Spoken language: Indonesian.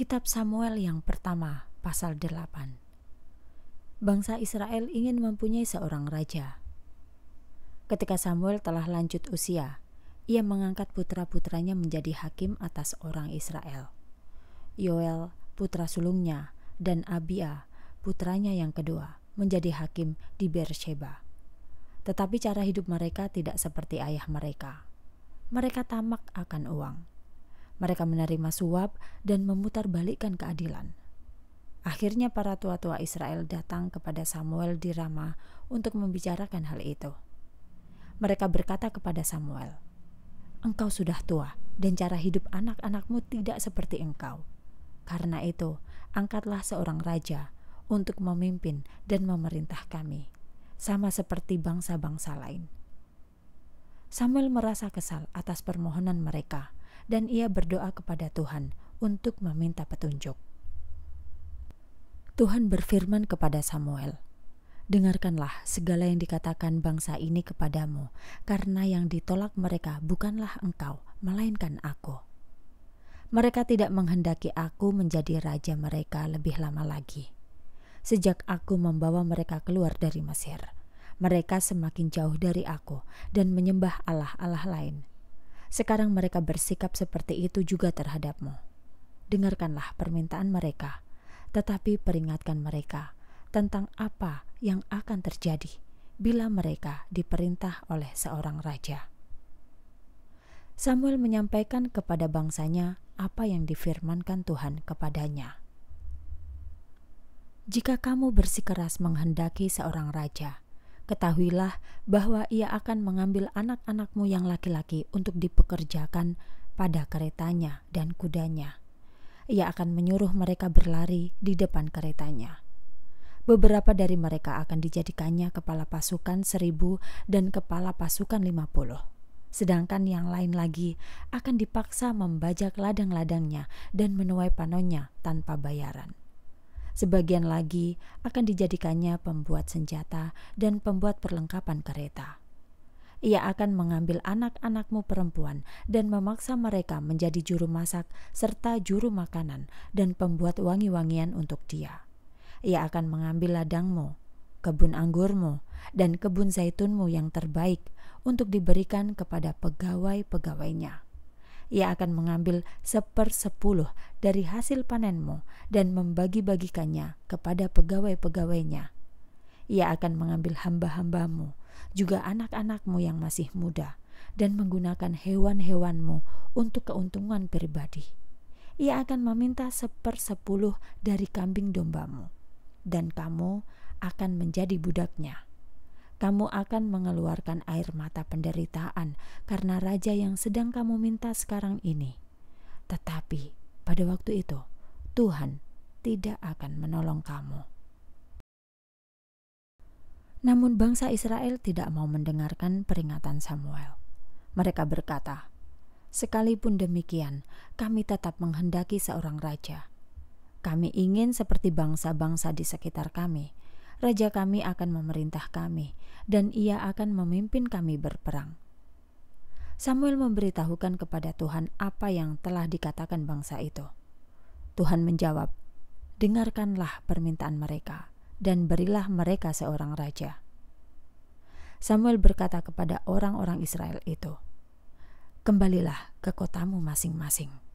Kitab Samuel yang pertama, pasal 8. Bangsa Israel ingin mempunyai seorang raja. Ketika Samuel telah lanjut usia, ia mengangkat putra-putranya menjadi hakim atas orang Israel. Yoel, putra sulungnya, dan Abia, putranya yang kedua, menjadi hakim di Beersheba. Tetapi cara hidup mereka tidak seperti ayah mereka. Mereka tamak akan uang mereka menerima suap dan memutarbalikkan keadilan. Akhirnya para tua-tua Israel datang kepada Samuel di Rama untuk membicarakan hal itu. Mereka berkata kepada Samuel, "Engkau sudah tua dan cara hidup anak-anakmu tidak seperti engkau. Karena itu, angkatlah seorang raja untuk memimpin dan memerintah kami, sama seperti bangsa-bangsa lain." Samuel merasa kesal atas permohonan mereka dan ia berdoa kepada Tuhan untuk meminta petunjuk. Tuhan berfirman kepada Samuel, Dengarkanlah segala yang dikatakan bangsa ini kepadamu, karena yang ditolak mereka bukanlah engkau, melainkan aku. Mereka tidak menghendaki aku menjadi raja mereka lebih lama lagi. Sejak aku membawa mereka keluar dari Mesir, mereka semakin jauh dari aku dan menyembah allah-allah lain sekarang mereka bersikap seperti itu juga terhadapmu. Dengarkanlah permintaan mereka, tetapi peringatkan mereka tentang apa yang akan terjadi bila mereka diperintah oleh seorang raja. Samuel menyampaikan kepada bangsanya apa yang difirmankan Tuhan kepadanya. Jika kamu bersikeras menghendaki seorang raja, Ketahuilah bahwa ia akan mengambil anak-anakmu yang laki-laki untuk dipekerjakan pada keretanya dan kudanya. Ia akan menyuruh mereka berlari di depan keretanya. Beberapa dari mereka akan dijadikannya kepala pasukan seribu dan kepala pasukan lima puluh. Sedangkan yang lain lagi akan dipaksa membajak ladang-ladangnya dan menuai panonnya tanpa bayaran. Sebagian lagi akan dijadikannya pembuat senjata dan pembuat perlengkapan kereta. Ia akan mengambil anak-anakmu perempuan dan memaksa mereka menjadi juru masak serta juru makanan dan pembuat wangi-wangian untuk dia. Ia akan mengambil ladangmu, kebun anggurmu, dan kebun zaitunmu yang terbaik untuk diberikan kepada pegawai-pegawainya ia akan mengambil sepersepuluh dari hasil panenmu dan membagi-bagikannya kepada pegawai-pegawainya. Ia akan mengambil hamba-hambamu, juga anak-anakmu yang masih muda, dan menggunakan hewan-hewanmu untuk keuntungan pribadi. Ia akan meminta sepersepuluh dari kambing dombamu, dan kamu akan menjadi budaknya.' kamu akan mengeluarkan air mata penderitaan karena raja yang sedang kamu minta sekarang ini. Tetapi pada waktu itu, Tuhan tidak akan menolong kamu. Namun, bangsa Israel tidak mau mendengarkan peringatan Samuel. Mereka berkata, "Sekalipun demikian, kami tetap menghendaki seorang raja. Kami ingin seperti bangsa-bangsa di sekitar kami." Raja kami akan memerintah kami, dan ia akan memimpin kami berperang. Samuel memberitahukan kepada Tuhan apa yang telah dikatakan bangsa itu. Tuhan menjawab, "Dengarkanlah permintaan mereka, dan berilah mereka seorang raja." Samuel berkata kepada orang-orang Israel itu, "Kembalilah ke kotamu masing-masing."